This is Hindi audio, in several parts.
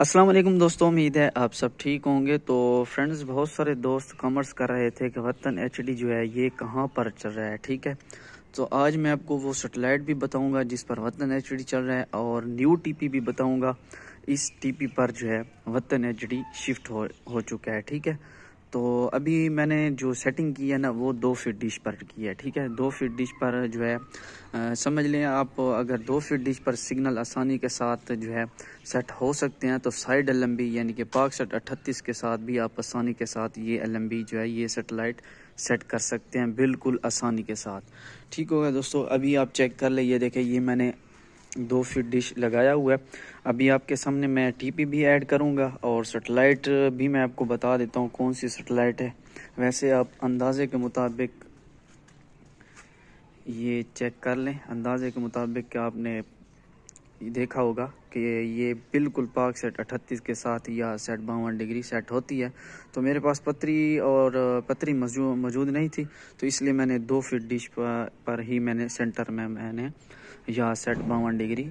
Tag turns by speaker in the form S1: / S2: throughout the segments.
S1: अस्सलाम वालेकुम दोस्तों उम्मीद है आप सब ठीक होंगे तो फ्रेंड्स बहुत सारे दोस्त कमर्स कर रहे थे कि वतन एच जो है ये कहाँ पर चल रहा है ठीक है तो आज मैं आपको वो सेटेलाइट भी बताऊंगा जिस पर वतन एच चल रहा है और न्यू टीपी भी बताऊंगा इस टीपी पर जो है वतन एच शिफ्ट हो हो चुका है ठीक है तो अभी मैंने जो सेटिंग की है ना वो दो फीट डिश पर की है ठीक है दो फीट डिश पर जो है आ, समझ लें आप अगर दो फीट डिश पर सिग्नल आसानी के साथ जो है सेट हो सकते हैं तो साइड एल यानी कि पाक सेट अट्ठतीस के साथ भी आप आसानी के साथ ये एल जो है ये सेटेलाइट सेट कर सकते हैं बिल्कुल आसानी के साथ ठीक होगा दोस्तों अभी आप चेक कर लें ये देखें ये मैंने दो फीट डिश लगाया हुआ है अभी आपके सामने मैं टीपी भी ऐड करूंगा और सेटेलाइट भी मैं आपको बता देता हूँ कौन सी सेटेलाइट है वैसे आप अंदाजे के मुताबिक ये चेक कर लें अंदाजे के मुताबिक आपने देखा होगा कि ये बिल्कुल पाक सेट 38 के साथ या सेट बावन डिग्री सेट होती है तो मेरे पास पतरी और पतरी मौजूद नहीं थी तो इसलिए मैंने दो फीट डिश पर ही मैंने सेंटर में मैंने यह सेट बावन डिग्री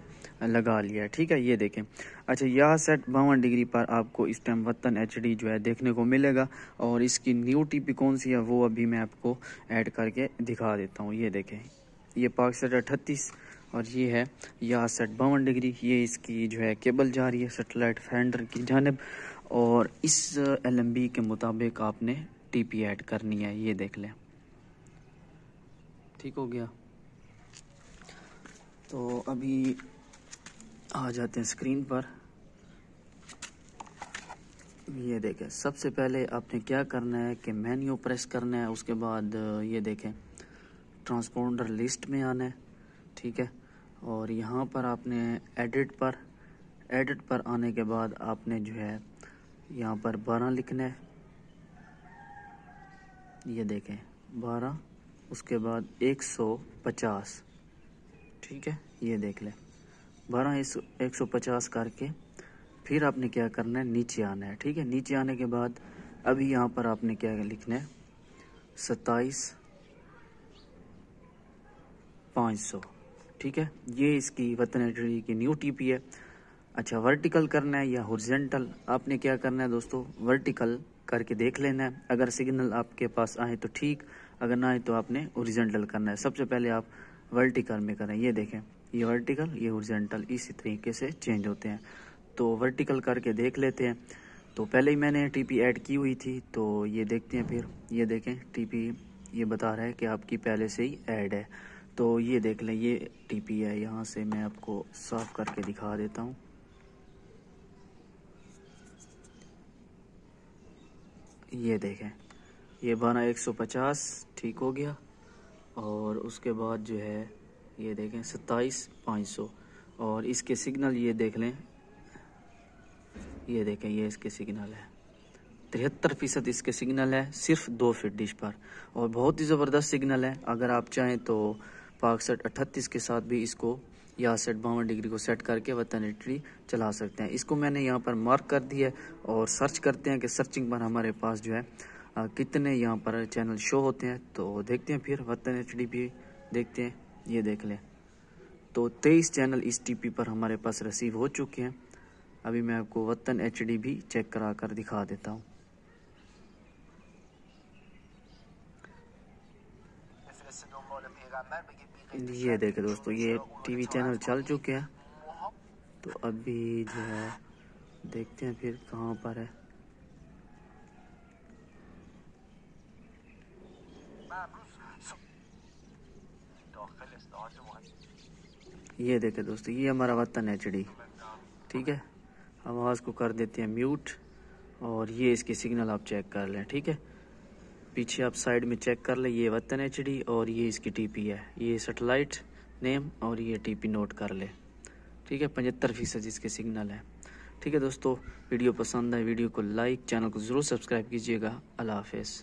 S1: लगा लिया ठीक है ये देखें अच्छा यह सेट बावन डिग्री पर आपको इस टाइम वतन एच जो है देखने को मिलेगा और इसकी न्यू टीपी कौन सी है वो अभी मैं आपको ऐड करके दिखा देता हूँ ये देखें ये पाक सेट अट्ठतीस और ये है यह सेट बावन डिग्री ये इसकी जो है केबल जा रही है सेटेलाइट फैंडर की जानब और इस एल के मुताबिक आपने टी ऐड करनी है ये देख लें ठीक हो गया तो अभी आ जाते हैं स्क्रीन पर ये देखें सबसे पहले आपने क्या करना है कि मेन्यू प्रेस करना है उसके बाद ये देखें ट्रांसपोंडर लिस्ट में आना है ठीक है और यहाँ पर आपने एडिट पर एडिट पर आने के बाद आपने जो है यहाँ पर बारह लिखना है ये देखें बारह उसके बाद एक सौ पचास ठीक है ये देख ले बारह एक सौ पचास करके फिर आपने क्या करना है नीचे आना है ठीक है नीचे आने के बाद अभी यहाँ पर आपने क्या लिखना है सत्ताईस पाँच सौ ठीक है ये इसकी वतन की न्यू टीपी है अच्छा वर्टिकल करना है या हॉरिजेंटल आपने क्या करना है दोस्तों वर्टिकल करके देख लेना है अगर सिग्नल आपके पास आए तो ठीक अगर ना आए तो आपने ओरिजेंटल करना है सबसे पहले आप वर्टिकल में करें ये देखें ये वर्टिकल ये ओरिजेंटल इसी तरीके से चेंज होते हैं तो वर्टिकल करके देख लेते हैं तो पहले ही मैंने टीपी ऐड की हुई थी तो ये देखते हैं फिर ये देखें टीपी ये बता रहा है कि आपकी पहले से ही ऐड है तो ये देख लें ये टीपी है यहाँ से मैं आपको साफ करके दिखा देता हूँ ये देखें ये बना 150 ठीक हो गया और उसके बाद जो है ये देखें सत्ताईस पाँच सौ और इसके सिग्नल ये देख लें ये देखें ये इसके सिग्नल है तिहत्तर फीसद इसके सिग्नल है सिर्फ दो फिट डिश पर और बहुत ही ज़बरदस्त सिग्नल है अगर आप चाहें तो पाकसठ अट्ठतीस के साथ भी इसको या सेट बावन डिग्री को सेट करके वतन इटली चला सकते हैं इसको मैंने यहाँ पर मार्क कर दिया है और सर्च करते हैं कि सर्चिंग पर हमारे पास जो है कितने यहाँ पर चैनल शो होते हैं तो देखते हैं फिर वतन एच भी देखते हैं ये देख लें तो तेईस चैनल इस टीपी पर हमारे पास रिसीव हो चुके हैं अभी मैं आपको वतन एच भी चेक करा कर दिखा देता हूँ ये देखे दोस्तों ये टीवी चैनल चल चुके हैं तो अभी जो है देखते हैं फिर कहाँ पर है ये देखे दोस्तों ये हमारा वतन है चिड़ी ठीक है आवाज़ को कर देते हैं म्यूट और ये इसके सिग्नल आप चेक कर लें ठीक है पीछे आप साइड में चेक कर लें ये वतन एच डी और ये इसकी टीपी है ये सेटेलाइट नेम और ये टीपी नोट कर ले ठीक है पचहत्तर फीसद इसके सिग्नल है ठीक है दोस्तों वीडियो पसंद है वीडियो को लाइक चैनल को ज़रूर सब्सक्राइब कीजिएगा अल्लाह हाफिज़